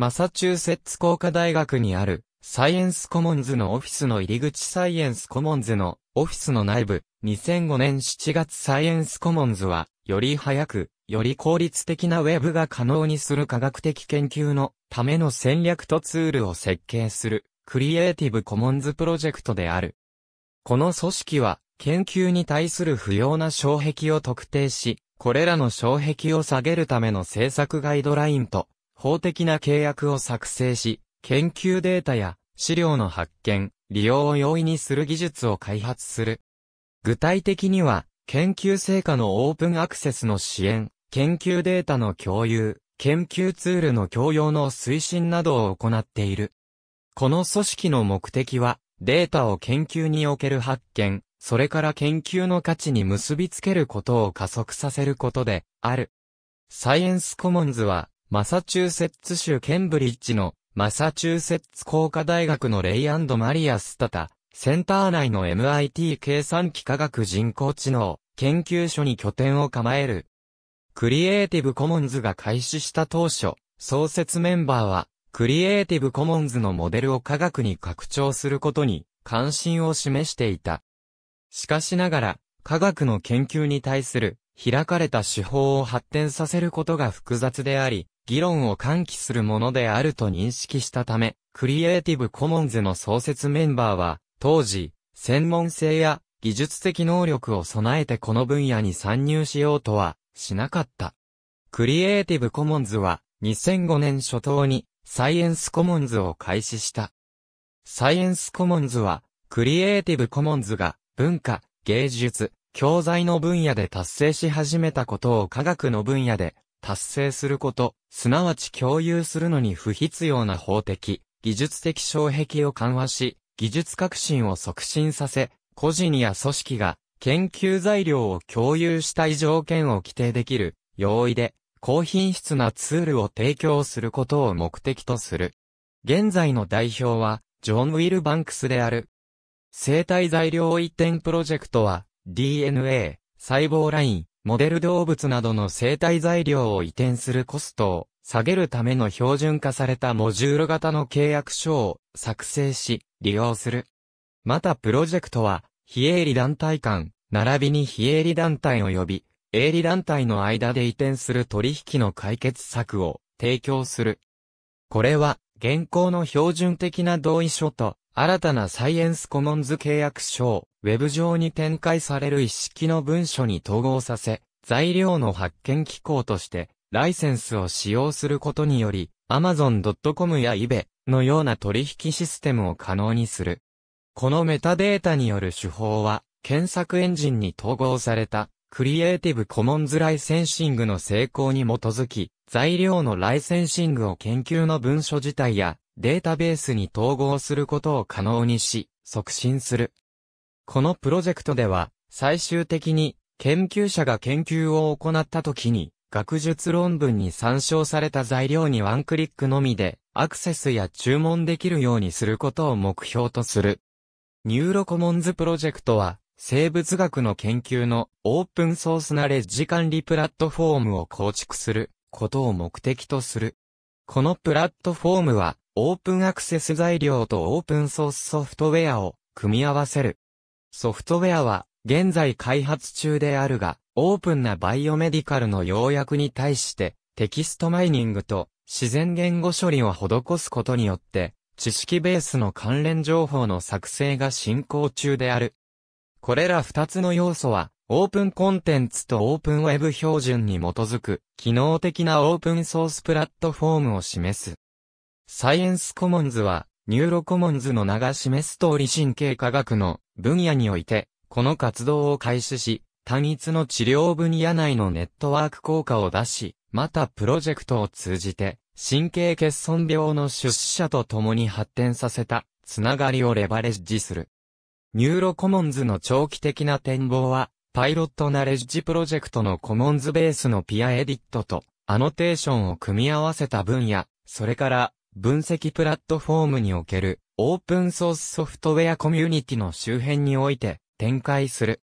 マサチューセッツ工科大学にある、サイエンスコモンズのオフィスの入り口サイエンスコモンズのオフィスの内部、2005年7月サイエンスコモンズは、より早く、より効率的なウェブが可能にする科学的研究のための戦略とツールを設計する、クリエイティブコモンズプロジェクトである。この組織は、研究に対する不要な障壁を特定し、これらの障壁を下げるための政策ガイドラインと、法的な契約を作成し、研究データや資料の発見、利用を容易にする技術を開発する。具体的には、研究成果のオープンアクセスの支援、研究データの共有、研究ツールの共用の推進などを行っている。この組織の目的は、データを研究における発見、それから研究の価値に結びつけることを加速させることで、ある。サイエンスコモンズは、マサチューセッツ州ケンブリッジのマサチューセッツ工科大学のレイマリア・スタタ、センター内の MIT 計算機科学人工知能研究所に拠点を構える。クリエイティブコモンズが開始した当初、創設メンバーは、クリエイティブコモンズのモデルを科学に拡張することに関心を示していた。しかしながら、科学の研究に対する開かれた手法を発展させることが複雑であり、議論を喚起するものであると認識したため、クリエイティブコモンズの創設メンバーは、当時、専門性や技術的能力を備えてこの分野に参入しようとは、しなかった。クリエイティブコモンズは、2005年初頭に、サイエンスコモンズを開始した。サイエンスコモンズは、クリエイティブコモンズが、文化、芸術、教材の分野で達成し始めたことを科学の分野で達成すること、すなわち共有するのに不必要な法的、技術的障壁を緩和し、技術革新を促進させ、個人や組織が研究材料を共有したい条件を規定できる、容易で、高品質なツールを提供することを目的とする。現在の代表は、ジョン・ウィル・バンクスである。生体材料移転プロジェクトは、DNA、細胞ライン、モデル動物などの生体材料を移転するコストを下げるための標準化されたモジュール型の契約書を作成し、利用する。またプロジェクトは、非営利団体間、並びに非営利団体及び、営利団体の間で移転する取引の解決策を提供する。これは、現行の標準的な同意書と新たなサイエンスコモンズ契約書を Web 上に展開される一式の文書に統合させ、材料の発見機構としてライセンスを使用することにより、Amazon.com や eBay のような取引システムを可能にする。このメタデータによる手法は、検索エンジンに統合された、クリエイティブコモンズライセンシングの成功に基づき、材料のライセンシングを研究の文書自体や、データベースに統合することを可能にし、促進する。このプロジェクトでは、最終的に研究者が研究を行った時に、学術論文に参照された材料にワンクリックのみで、アクセスや注文できるようにすることを目標とする。ニューロコモンズプロジェクトは、生物学の研究のオープンソースなレッジ管理プラットフォームを構築することを目的とする。このプラットフォームはオープンアクセス材料とオープンソースソフトウェアを組み合わせる。ソフトウェアは現在開発中であるが、オープンなバイオメディカルの要約に対してテキストマイニングと自然言語処理を施すことによって知識ベースの関連情報の作成が進行中である。これら2つの要素はオープンコンテンツとオープンウェブ標準に基づく機能的なオープンソースプラットフォームを示す。サイエンスコモンズは、ニューロコモンズの名が示す通り神経科学の分野において、この活動を開始し、単一の治療分野内のネットワーク効果を出し、またプロジェクトを通じて、神経欠損病の出資者と共に発展させた、つながりをレバレッジする。ニューロコモンズの長期的な展望は、パイロットナレッジプロジェクトのコモンズベースのピアエディットと、アノテーションを組み合わせた分野、それから、分析プラットフォームにおけるオープンソースソフトウェアコミュニティの周辺において展開する。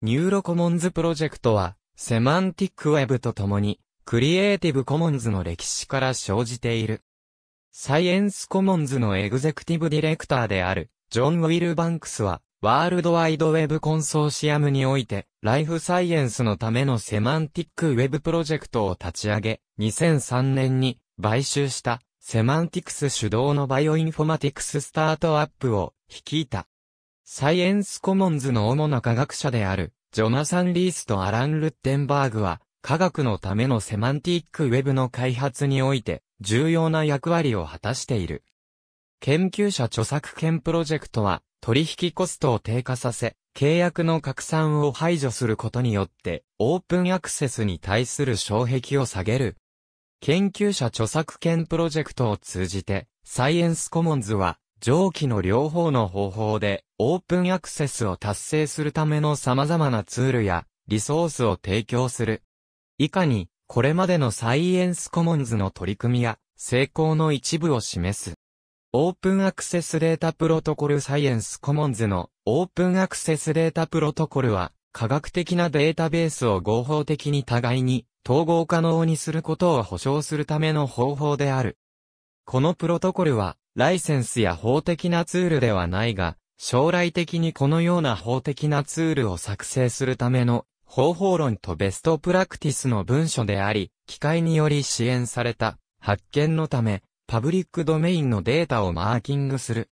ニューロコモンズプロジェクトは、セマンティックウェブとともに、クリエイティブコモンズの歴史から生じている。サイエンスコモンズのエグゼクティブディレクターである、ジョン・ウィルバンクスは、ワールドワイドウェブコンソーシアムにおいて、ライフサイエンスのためのセマンティックウェブプロジェクトを立ち上げ、2003年に買収した。セマンティクス主導のバイオインフォマティクススタートアップを率いた。サイエンスコモンズの主な科学者である、ジョナサン・リースとアラン・ルッテンバーグは、科学のためのセマンティックウェブの開発において、重要な役割を果たしている。研究者著作権プロジェクトは、取引コストを低下させ、契約の拡散を排除することによって、オープンアクセスに対する障壁を下げる研究者著作権プロジェクトを通じて、サイエンスコモンズは、上記の両方の方法で、オープンアクセスを達成するための様々なツールや、リソースを提供する。以下に、これまでのサイエンスコモンズの取り組みや、成功の一部を示す。オープンアクセスデータプロトコルサイエンスコモンズのオープンアクセスデータプロトコルは科学的なデータベースを合法的に互いに統合可能にすることを保証するための方法である。このプロトコルは、ライセンスや法的なツールではないが、将来的にこのような法的なツールを作成するための方法論とベストプラクティスの文書であり、機械により支援された発見のため、パブリックドメインのデータをマーキングする。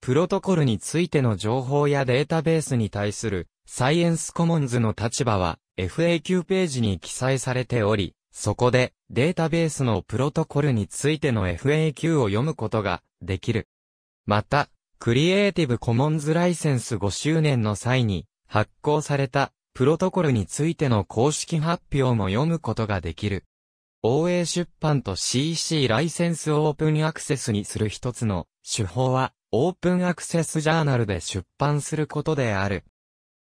プロトコルについての情報やデータベースに対するサイエンスコモンズの立場は FAQ ページに記載されており、そこでデータベースのプロトコルについての FAQ を読むことができる。また、クリエイティブコモンズライセンス5周年の際に発行されたプロトコルについての公式発表も読むことができる。OA 出版と CC ライセンスをオープンアクセスにする一つの手法は、オープンアクセスジャーナルで出版することである。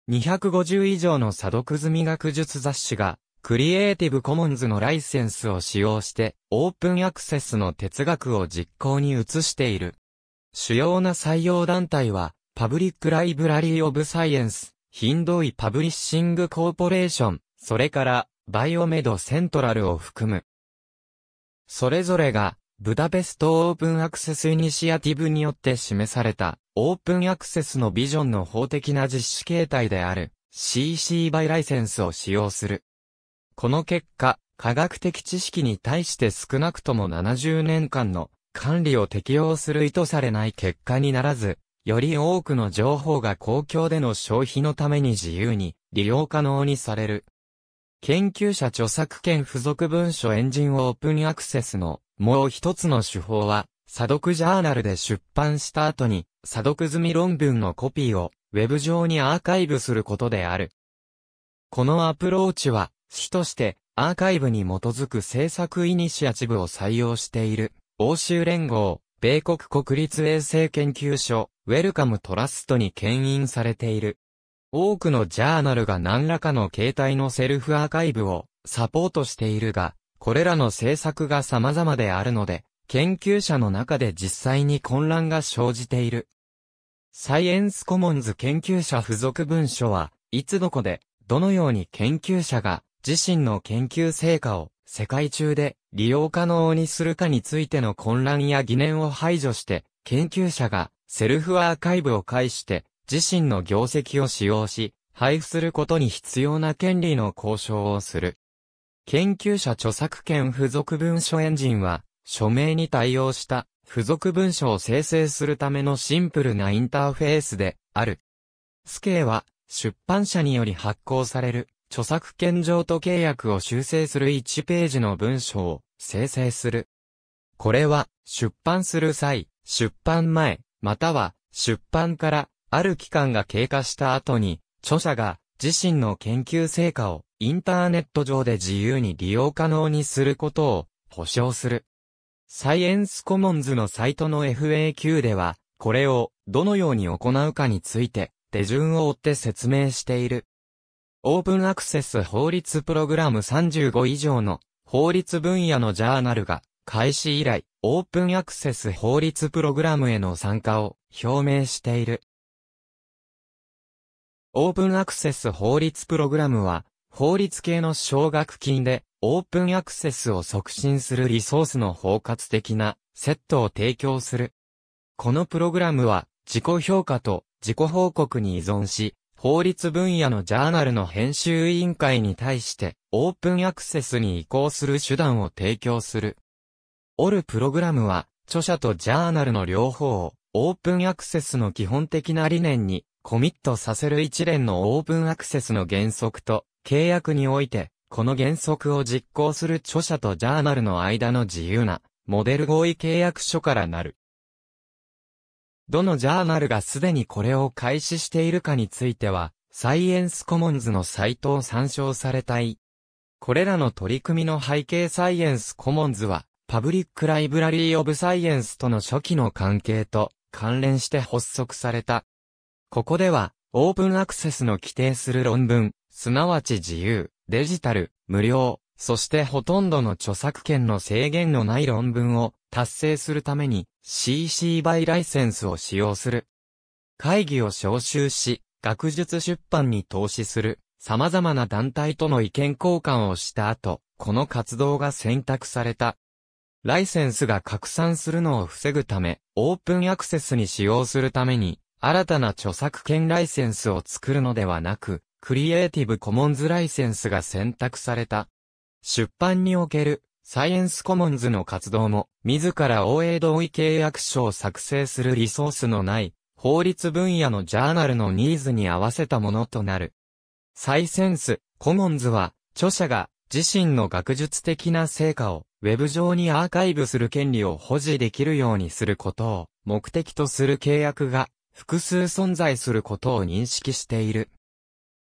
250以上の査読済み学術雑誌が、クリエイティブコモンズのライセンスを使用して、オープンアクセスの哲学を実行に移している。主要な採用団体は、パブリック・ライブラリー・オブ・サイエンス、ヒンドイ・パブリッシング・コーポレーション、それから、バイオメド・セントラルを含む。それぞれが、ブダペストオープンアクセスイニシアティブによって示された、オープンアクセスのビジョンの法的な実施形態である、CC バイライセンスを使用する。この結果、科学的知識に対して少なくとも70年間の管理を適用する意図されない結果にならず、より多くの情報が公共での消費のために自由に利用可能にされる。研究者著作権付属文書エンジンオープンアクセスのもう一つの手法は、査読ジャーナルで出版した後に、査読済み論文のコピーを、ウェブ上にアーカイブすることである。このアプローチは、主として、アーカイブに基づく政策イニシアチブを採用している、欧州連合、米国国立衛生研究所、ウェルカムトラストに牽引されている。多くのジャーナルが何らかの形態のセルフアーカイブをサポートしているが、これらの政策が様々であるので、研究者の中で実際に混乱が生じている。サイエンスコモンズ研究者付属文書は、いつどこで、どのように研究者が自身の研究成果を世界中で利用可能にするかについての混乱や疑念を排除して、研究者がセルフアーカイブを介して自身の業績を使用し、配布することに必要な権利の交渉をする。研究者著作権付属文書エンジンは、署名に対応した付属文書を生成するためのシンプルなインターフェースである。スケーは、出版社により発行される、著作権譲渡契約を修正する1ページの文書を生成する。これは、出版する際、出版前、または、出版から、ある期間が経過した後に、著者が、自身の研究成果を、インターネット上で自由に利用可能にすることを保証する。サイエンスコモンズのサイトの FAQ では、これをどのように行うかについて手順を追って説明している。オープンアクセス法律プログラム35以上の法律分野のジャーナルが開始以来、オープンアクセス法律プログラムへの参加を表明している。オープンアクセス法律プログラムは、法律系の奨学金で、オープンアクセスを促進するリソースの包括的なセットを提供する。このプログラムは、自己評価と自己報告に依存し、法律分野のジャーナルの編集委員会に対して、オープンアクセスに移行する手段を提供する。オルプログラムは、著者とジャーナルの両方を、オープンアクセスの基本的な理念に、コミットさせる一連のオープンアクセスの原則と、契約において、この原則を実行する著者とジャーナルの間の自由な、モデル合意契約書からなる。どのジャーナルがすでにこれを開始しているかについては、サイエンスコモンズのサイトを参照されたい。これらの取り組みの背景サイエンスコモンズは、パブリックライブラリーオブサイエンスとの初期の関係と関連して発足された。ここでは、オープンアクセスの規定する論文、すなわち自由、デジタル、無料、そしてほとんどの著作権の制限のない論文を達成するために CC バイライセンスを使用する。会議を招集し、学術出版に投資する様々な団体との意見交換をした後、この活動が選択された。ライセンスが拡散するのを防ぐため、オープンアクセスに使用するために、新たな著作権ライセンスを作るのではなく、クリエイティブコモンズライセンスが選択された。出版におけるサイエンスコモンズの活動も、自ら応営同意契約書を作成するリソースのない法律分野のジャーナルのニーズに合わせたものとなる。サイセンス、コモンズは、著者が自身の学術的な成果を、ウェブ上にアーカイブする権利を保持できるようにすることを目的とする契約が複数存在することを認識している。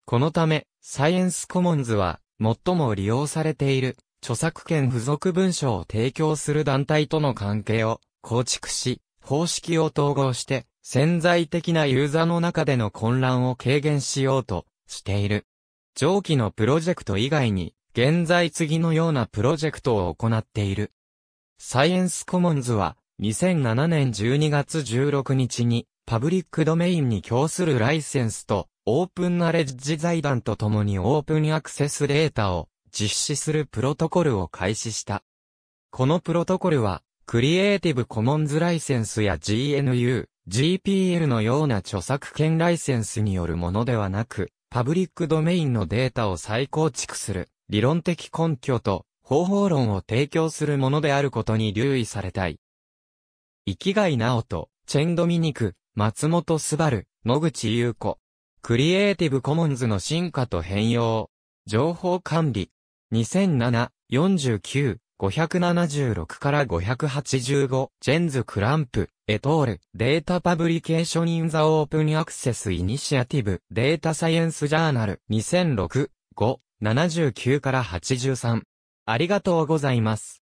このため、サイエンスコモンズは、最も利用されている、著作権付属文書を提供する団体との関係を構築し、方式を統合して、潜在的なユーザーの中での混乱を軽減しようとしている。上記のプロジェクト以外に、現在次のようなプロジェクトを行っている。サイエンスコモンズは、2007年12月16日に、パブリックドメインに供するライセンスと、オープンナレッジ財団と共にオープンアクセスデータを実施するプロトコルを開始した。このプロトコルは、クリエイティブコモンズライセンスや GNU、GPL のような著作権ライセンスによるものではなく、パブリックドメインのデータを再構築する理論的根拠と方法論を提供するものであることに留意されたい。生きがいなおと、チェンドミニク、松本すばる、野口優子。クリエイティブコモンズの進化と変容。情報管理。2007、49、576から585、ジェンズ・クランプ、エトール、データパブリケーション・イン・ザ・オープン・アクセス・イニシアティブ、データ・サイエンス・ジャーナル、2006、5、79から83。ありがとうございます。